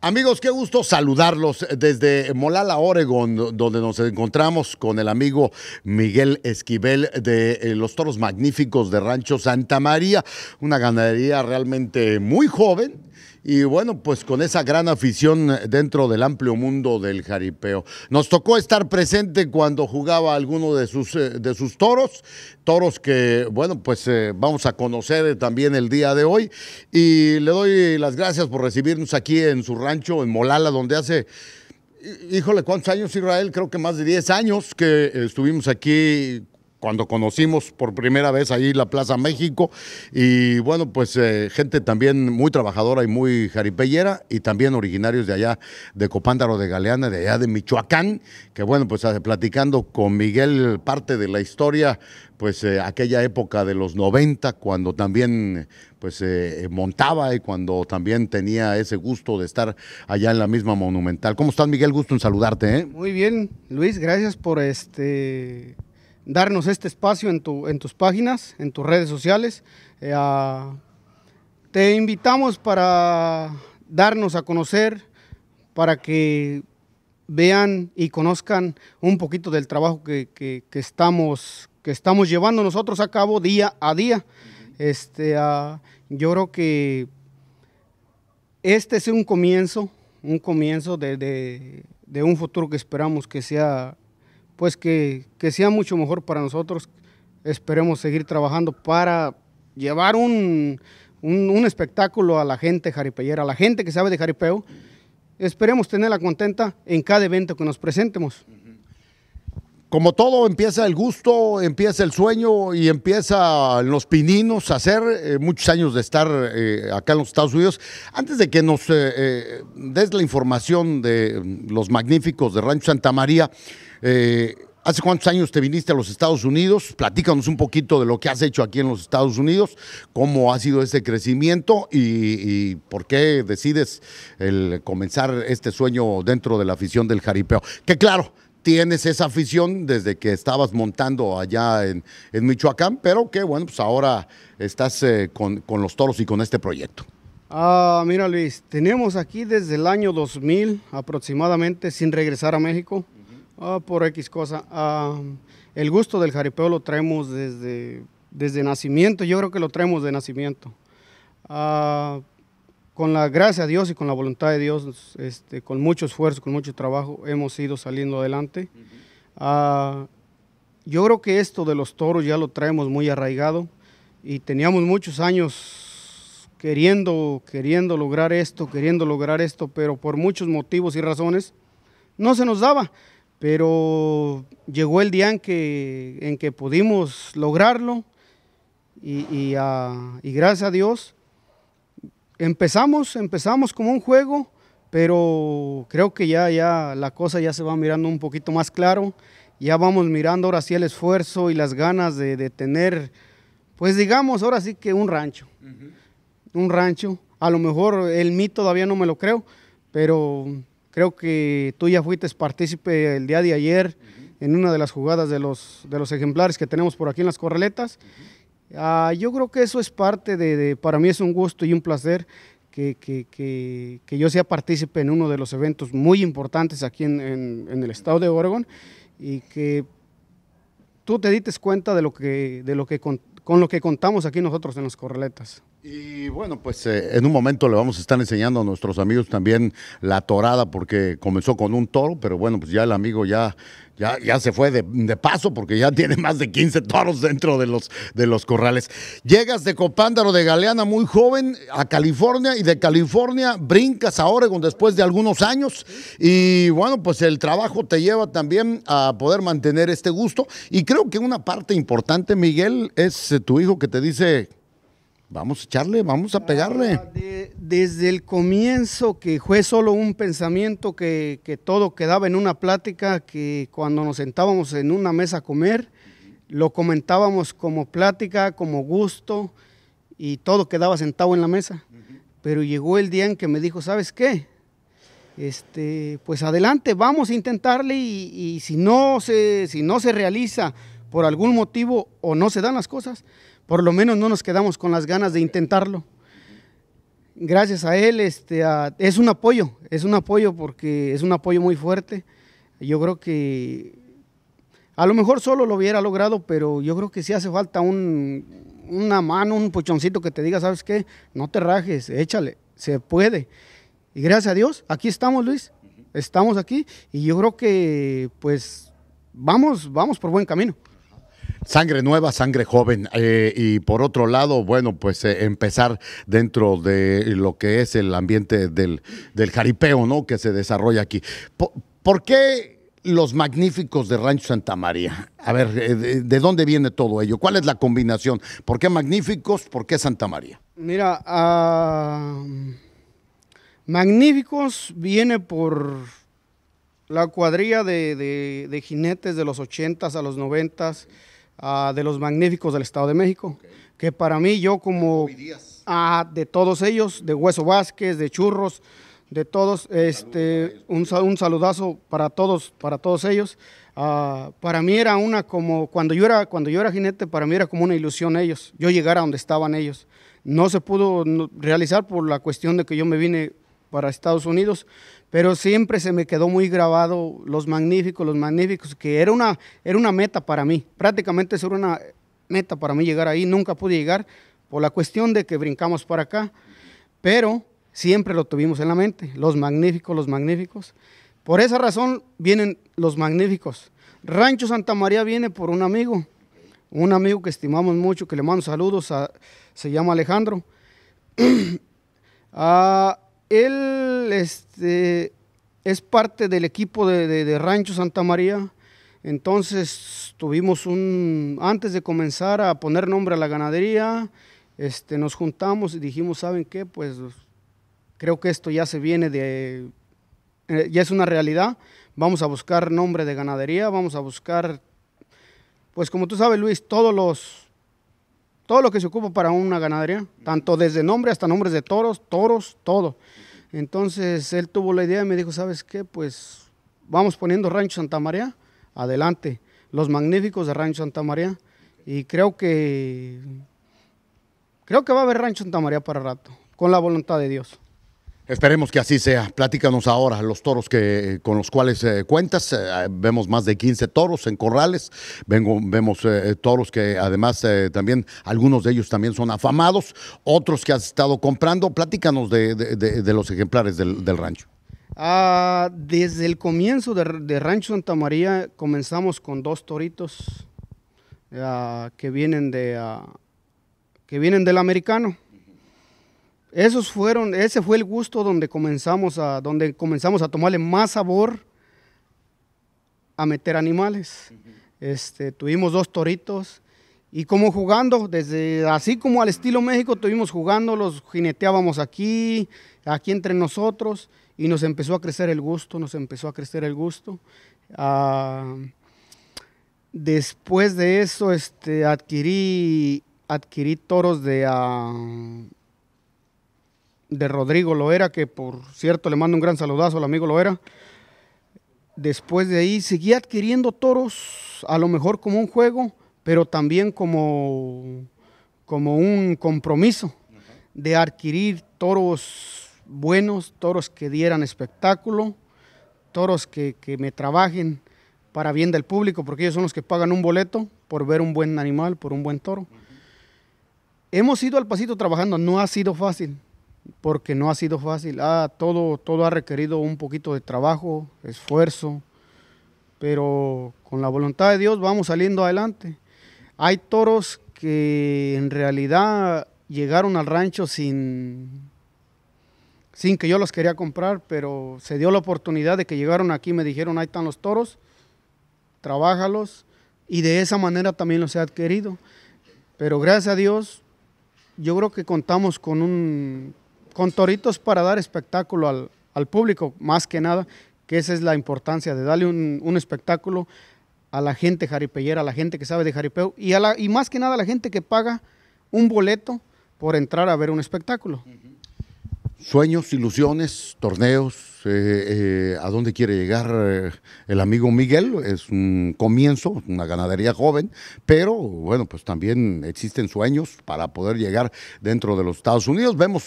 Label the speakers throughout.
Speaker 1: Amigos, qué gusto saludarlos desde Molala, Oregón, donde nos encontramos con el amigo Miguel Esquivel de eh, Los Toros Magníficos de Rancho Santa María, una ganadería realmente muy joven y bueno, pues con esa gran afición dentro del amplio mundo del jaripeo. Nos tocó estar presente cuando jugaba alguno de sus, eh, de sus toros, toros que, bueno, pues eh, vamos a conocer también el día de hoy. Y le doy las gracias por recibirnos aquí en su rancho, en Molala, donde hace híjole, ¿cuántos años Israel? Creo que más de 10 años que estuvimos aquí cuando conocimos por primera vez ahí la Plaza México. Y bueno, pues eh, gente también muy trabajadora y muy jaripellera y también originarios de allá, de Copándaro de Galeana, de allá de Michoacán, que bueno, pues eh, platicando con Miguel parte de la historia, pues eh, aquella época de los 90, cuando también pues montaba y cuando también tenía ese gusto de estar allá en la misma Monumental. ¿Cómo estás, Miguel? Gusto en saludarte.
Speaker 2: Muy bien, Luis, gracias por este darnos este espacio en, tu, en tus páginas, en tus redes sociales. Eh, te invitamos para darnos a conocer, para que vean y conozcan un poquito del trabajo que, estamos, que estamos llevando nosotros a cabo día a día. Este, yo creo que este es un comienzo, un comienzo de un futuro que esperamos que sea pues que, sea mucho mejor para nosotros. Esperemos seguir trabajando para llevar un, un, espectáculo a la gente jaripeyera, a la gente que sabe de jaripeo. Esperemos tenerla contenta en cada evento que nos presentemos
Speaker 1: como todo, empieza el gusto, empieza el sueño y empieza los pininos a hacer eh, muchos años de estar eh, acá en los Estados Unidos. Antes de que nos eh, des la información de los magníficos de Rancho Santa María, ¿hace cuántos años te viniste a los Estados Unidos? Platícanos un poquito de lo que has hecho aquí en los Estados Unidos, cómo ha sido ese crecimiento y, por qué decides el comenzar este sueño dentro de la afición del jaripeo. Que claro tienes esa afición desde que estabas montando allá en, Michoacán, pero que bueno, pues ahora estás eh, con, los toros y con este proyecto.
Speaker 2: Ah, mira Luis, tenemos aquí desde el año 2000 aproximadamente, sin regresar a México, ah, por X cosa. Ah, el gusto del jaripeo lo traemos desde, desde nacimiento, yo creo que lo traemos de nacimiento. Ah, con la gracia de Dios y con la voluntad de Dios, este, con mucho esfuerzo, con mucho trabajo, hemos ido saliendo adelante. Ah, yo creo que esto de los toros ya lo traemos muy arraigado y teníamos muchos años queriendo, queriendo lograr esto, queriendo lograr esto, pero por muchos motivos y razones no se nos daba. Pero llegó el día en que, en que pudimos lograrlo y, y ah, gracias a Dios empezamos, empezamos como un juego, pero creo que ya, ya la cosa ya se va mirando un poquito más claro. Ya vamos mirando ahora sí el esfuerzo y las ganas de, de tener, pues digamos, ahora sí que un rancho. Un rancho. A lo mejor el mí todavía no me lo creo, pero creo que tú ya fuiste partícipe el día de ayer en una de las jugadas de los, de los ejemplares que tenemos por aquí en las correletas. Ah, yo creo que eso es parte de, para mí es un gusto y un placer que, que, yo sea partícipe en uno de los eventos muy importantes aquí en, el estado de Oregon y que tú te dites cuenta de lo que, de lo que con, con lo que contamos aquí nosotros en los Correletas.
Speaker 1: Y bueno, pues eh, en un momento le vamos a estar enseñando a nuestros amigos también la torada, porque comenzó con un toro, pero bueno, pues ya el amigo ya, ya, ya se fue de, paso, porque ya tiene más de 15 toros dentro de los, de los corrales. Llegas de Copándaro de Galeana muy joven a California y de California brincas a Oregon después de algunos años. Y bueno, pues el trabajo te lleva también a poder mantener este gusto. Y creo que una parte importante, Miguel, es eh, tu hijo que te dice Vamos a echarle, vamos a ah, pegarle.
Speaker 2: desde el comienzo, que fue solo un pensamiento, que, todo quedaba en una plática, que cuando nos sentábamos en una mesa a comer, lo comentábamos como plática, como gusto, y todo quedaba sentado en la mesa. Pero llegó el día en que me dijo, ¿sabes qué? Este, pues adelante, vamos a intentarle y, y si, no se, si no se realiza por algún motivo o no se dan las cosas, por lo menos no nos quedamos con las ganas de intentarlo. Gracias a él, este, es un apoyo, es un apoyo porque es un apoyo muy fuerte. Yo creo que a lo mejor solo lo hubiera logrado, pero yo creo que si hace falta una mano, un puchoncito que te diga, ¿sabes qué? No te rajes, échale, se puede. Y gracias a Dios, aquí estamos, Luis. Estamos aquí y yo creo que pues vamos, vamos por buen camino.
Speaker 1: Sangre nueva, sangre joven. Eh, y por otro lado, bueno, pues eh, empezar dentro de lo que es el ambiente del, del jaripeo, ¿no? Que se desarrolla aquí. ¿Por, qué los magníficos de Rancho Santa María? A ver, eh, ¿de, dónde viene todo ello? ¿Cuál es la combinación? ¿Por qué magníficos? ¿Por qué Santa María?
Speaker 2: Mira, ah, magníficos viene por la cuadrilla de, de jinetes de los 80s a los 90s Ah, de los magníficos del Estado de México. Que para mí, yo como ah, de todos ellos, de Hueso Vázquez, de Churros, de todos, este, un, un, saludazo para todos, para todos ellos. Ah, para mí era una como, cuando yo era, cuando yo era jinete, para mí era como una ilusión ellos, yo llegar a donde estaban ellos. No se pudo realizar por la cuestión de que yo me vine para Estados Unidos, pero siempre se me quedó muy grabado Los Magníficos, Los Magníficos, que era una, era una meta para mí, prácticamente eso era una meta para mí llegar ahí, nunca pude llegar por la cuestión de que brincamos para acá, pero siempre lo tuvimos en la mente, Los Magníficos, Los Magníficos. Por esa razón vienen Los Magníficos. Rancho Santa María viene por un amigo, un amigo que estimamos mucho, que le mando saludos, se llama Alejandro. Ah, él este, es parte del equipo de, Rancho Santa María. Entonces tuvimos un, antes de comenzar a poner nombre a la ganadería, este, nos juntamos y dijimos, ¿saben qué? Pues creo que esto ya se viene de, eh, ya es una realidad. Vamos a buscar nombre de ganadería, vamos a buscar, pues como tú sabes Luis, todos los, todo lo que se ocupa para una ganadería, tanto desde nombre hasta nombres de toros, toros, todo. Entonces él tuvo la idea y me dijo, ¿sabes qué? Pues vamos poniendo Rancho Santa María, adelante, los magníficos de Rancho Santa María. Y creo que, creo que va a haber Rancho Santa María para rato, con la voluntad de Dios.
Speaker 1: Esperemos que así sea. Platícanos ahora los toros que, con los cuales eh, cuentas. Eh, vemos más de 15 toros en corrales. Vengo, vemos eh, toros que además también, algunos de ellos también son afamados, otros que has estado comprando. Platícanos de, los ejemplares del, rancho.
Speaker 2: Ah, desde el comienzo de, Rancho Santa María comenzamos con dos toritos ah, que vienen de ah, que vienen del americano esos fueron, ese fue el gusto donde comenzamos a, donde comenzamos a tomarle más sabor a meter animales. este, tuvimos dos toritos y como jugando, desde así como al estilo México, tuvimos jugando, los jineteábamos aquí, aquí entre nosotros y nos empezó a crecer el gusto, nos empezó a crecer el gusto. Ah, después de eso, este, adquirí, adquirí toros de... Ah, de Rodrigo Loera, que por cierto le mando un gran saludazo al amigo Loera. Después de ahí seguí adquiriendo toros, a lo mejor como un juego, pero también como, como un compromiso de adquirir toros buenos, toros que dieran espectáculo, toros que, que me trabajen para bien del público, porque ellos son los que pagan un boleto por ver un buen animal, por un buen toro. Hemos ido al pasito trabajando, no ha sido fácil, porque no ha sido fácil. Ah, todo, todo ha requerido un poquito de trabajo, esfuerzo, pero con la voluntad de Dios vamos saliendo adelante. Hay toros que en realidad llegaron al rancho sin, sin que yo los quería comprar, pero se dio la oportunidad de que llegaron aquí y me dijeron, ahí están los toros, trabájalos, y de esa manera también los he adquirido. Pero gracias a Dios, yo creo que contamos con un con toritos para dar espectáculo al, público, más que nada, que esa es la importancia de darle un, espectáculo a la gente jaripeyera, a la gente que sabe de jaripeo y, a la, y más que nada a la gente que paga un boleto por entrar a ver un espectáculo.
Speaker 1: Sueños, ilusiones, torneos, eh, eh, a dónde quiere llegar eh, el amigo Miguel. Es un comienzo, una ganadería joven, pero bueno, pues también existen sueños para poder llegar dentro de los Estados Unidos. Vemos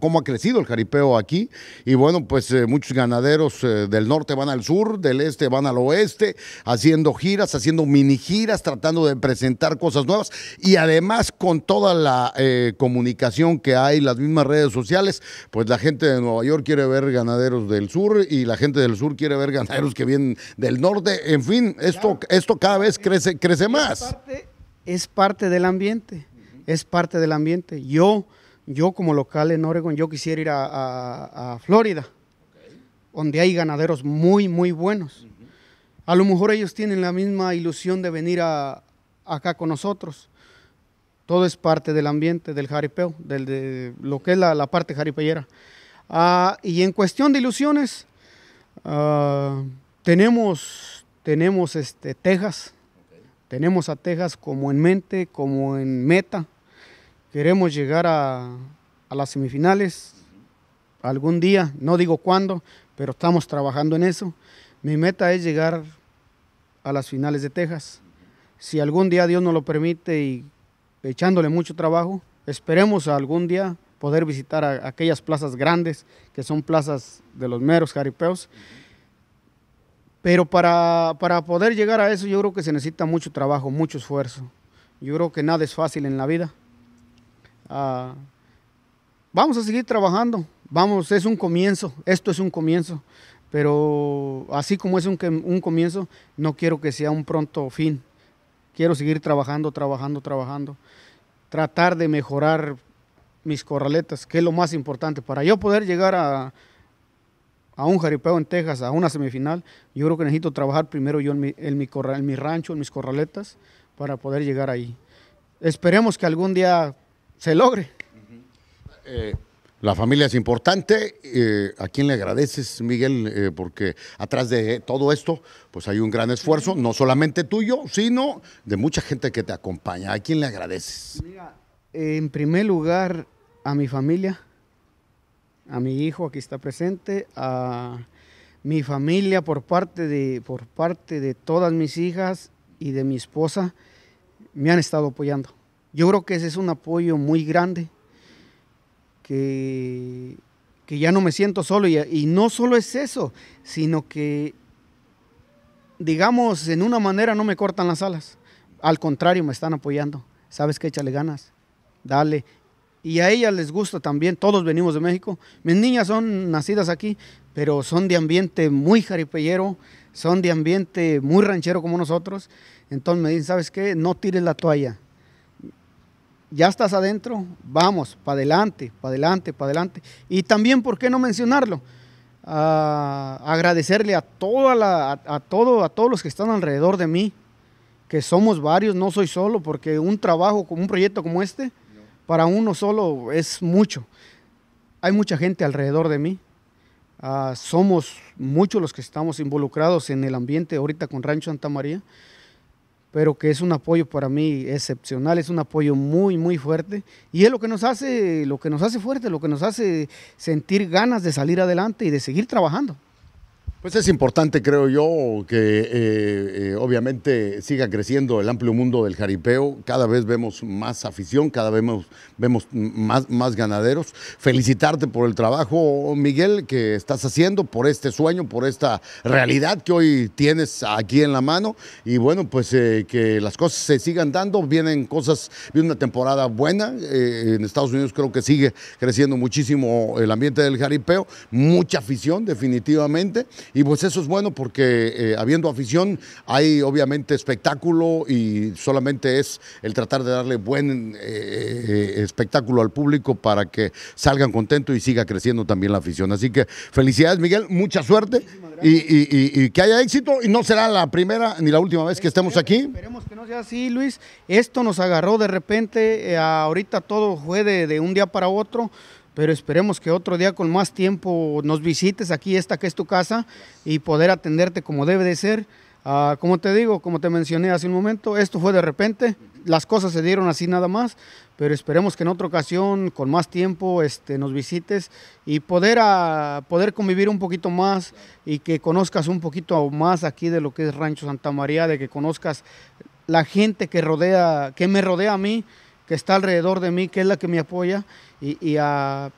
Speaker 1: cómo ha crecido el jaripeo aquí y bueno, pues muchos ganaderos del norte van al sur, del este van al oeste, haciendo giras, haciendo mini giras, tratando de presentar cosas nuevas y además con toda la comunicación que hay, las mismas redes sociales, pues la gente de Nueva York quiere ver ganaderos del sur y la gente del sur quiere ver ganaderos que vienen del norte. En fin, esto, esto cada vez crece, crece más.
Speaker 2: Es parte, del ambiente, es parte del ambiente. Yo, yo como local en Oregon, yo quisiera ir a, Florida, donde hay ganaderos muy, muy buenos. A lo mejor ellos tienen la misma ilusión de venir a, acá con nosotros. Todo es parte del ambiente, del jaripeo, del, de lo que es la, la parte jaripellera. Ah, y en cuestión de ilusiones, ah, tenemos, tenemos este, Texas, tenemos a Texas como en mente, como en meta. Queremos llegar a, a las semifinales algún día, no digo cuándo, pero estamos trabajando en eso. Mi meta es llegar a las finales de Texas. Si algún día Dios nos lo permite y echándole mucho trabajo, esperemos algún día poder visitar aquellas plazas grandes, que son plazas de los meros jaripeos. Pero para, poder llegar a eso yo creo que se necesita mucho trabajo, mucho esfuerzo. Yo creo que nada es fácil en la vida. Ah, vamos a seguir trabajando, vamos, es un comienzo, esto es un comienzo, pero así como es un, un comienzo, no quiero que sea un pronto fin. Quiero seguir trabajando, trabajando, trabajando. Tratar de mejorar mis corraletas, que es lo más importante. Para yo poder llegar a, un jaripeo en Texas, a una semifinal, yo creo que necesito trabajar primero yo en mi, en mi rancho, en mis corraletas, para poder llegar ahí. Esperemos que algún día se logre.
Speaker 1: Eh, la familia es importante. Eh, ¿A quién le agradeces, Miguel? Eh, porque atrás de todo esto, pues hay un gran esfuerzo, no solamente tuyo, sino de mucha gente que te acompaña. ¿A quién le agradeces? Mira,
Speaker 2: en primer lugar, a mi familia, a mi hijo aquí está presente, a mi familia por parte de, por parte de todas mis hijas y de mi esposa, me han estado apoyando. Yo creo que ese es un apoyo muy grande, que, ya no me siento solo. Y, no solo es eso, sino que, digamos, en una manera no me cortan las alas. Al contrario, me están apoyando. Sabes qué? échale ganas, dale, y a ellas les gusta también, todos venimos de México. Mis niñas son nacidas aquí, pero son de ambiente muy jaripellero, son de ambiente muy ranchero como nosotros. Entonces me dicen, ¿sabes qué? No tires la toalla. Ya estás adentro, vamos, para adelante, para adelante, para adelante. Y también, ¿por qué no mencionarlo? agradecerle a, toda a, todo, a todos los que están alrededor de mí, que somos varios, no soy solo, porque un trabajo, un proyecto como este, para uno solo es mucho. Hay mucha gente alrededor de mí. Ah, somos muchos los que estamos involucrados en el ambiente ahorita con Rancho Santa María, pero que es un apoyo para mí excepcional, es un apoyo muy, muy fuerte. Y es lo que nos hace, lo que nos hace fuerte, lo que nos hace sentir ganas de salir adelante y de seguir trabajando.
Speaker 1: Pues es importante, creo yo, que eh, eh, obviamente siga creciendo el amplio mundo del jaripeo. Cada vez vemos más afición, cada vez vemos, más, ganaderos. Felicitarte por el trabajo, Miguel, que estás haciendo, por este sueño, por esta realidad que hoy tienes aquí en la mano. Y bueno, pues eh, que las cosas se sigan dando. Vienen cosas, viene una temporada buena. en Estados Unidos creo que sigue creciendo muchísimo el ambiente del jaripeo. Mucha afición, definitivamente. Y pues eso es bueno porque eh, habiendo afición hay obviamente espectáculo y solamente es el tratar de darle buen eh, eh, espectáculo al público para que salgan contentos y siga creciendo también la afición. Así que felicidades Miguel, mucha suerte y, que haya éxito y no será la primera ni la última vez que estemos aquí. Esperemos
Speaker 2: que no sea así Luis, esto nos agarró de repente, ahorita todo fue de, de un día para otro pero esperemos que otro día con más tiempo nos visites aquí, esta que es tu casa, y poder atenderte como debe de ser. Ah, como te digo, como te mencioné hace un momento, esto fue de repente, las cosas se dieron así nada más, pero esperemos que en otra ocasión, con más tiempo, este, nos visites y poder, ah, poder convivir un poquito más y que conozcas un poquito más aquí de lo que es Rancho Santa María, de que conozcas la gente que rodea, que me rodea a mí, que está alrededor de mí, que es la que me apoya y, a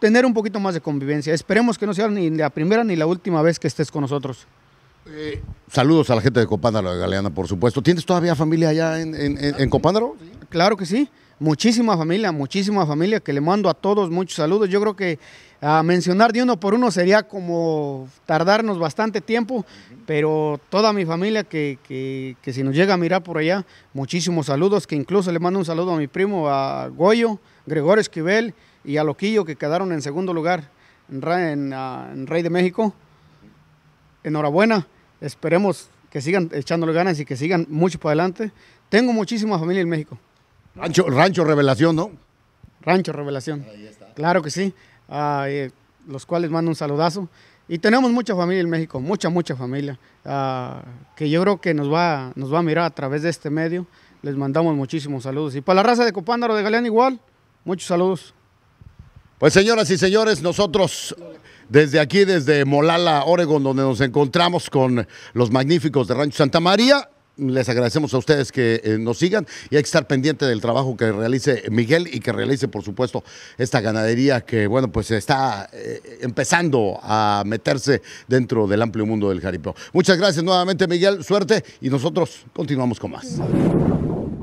Speaker 2: tener un poquito más de convivencia. Esperemos que no sea ni la primera ni la última vez que estés con nosotros.
Speaker 1: Eh, saludos a la gente de Copándaro de Galeana, por supuesto. ¿Tienes todavía familia allá en, en,
Speaker 2: Claro que sí. Muchísima familia, muchísima familia que le mando a todos muchos saludos. Yo creo que mencionar de uno por uno sería como tardarnos bastante tiempo, pero toda mi familia que, si nos llega a mirar por allá, muchísimos saludos, que incluso le mando un saludo a mi primo, a Goyo, Gregorio Esquivel y a Loquillo que quedaron en segundo lugar en, Rey de México. Enhorabuena, esperemos que sigan echándole ganas y que sigan mucho para adelante. Tengo muchísima familia en México.
Speaker 1: Rancho, rancho Revelación, ¿no?
Speaker 2: Rancho Revelación. Ahí está. Claro que sí. Ah, eh, los cuales mando un saludazo. Y tenemos mucha familia en México, mucha, mucha familia, ah, que yo creo que nos va, nos va a mirar a través de este medio. Les mandamos muchísimos
Speaker 1: saludos. Y para la raza de Copándaro de Galeán igual, muchos saludos. Pues señoras y señores, nosotros desde aquí, desde Molala, Oregon, donde nos encontramos con los magníficos de Rancho Santa María, les agradecemos a ustedes que eh, nos sigan y hay que estar pendiente del trabajo que realice Miguel y que realice, por supuesto, esta ganadería que, bueno, pues está eh, empezando a meterse dentro del amplio mundo del jaripeo. Muchas gracias nuevamente, Miguel. Suerte y nosotros continuamos con más.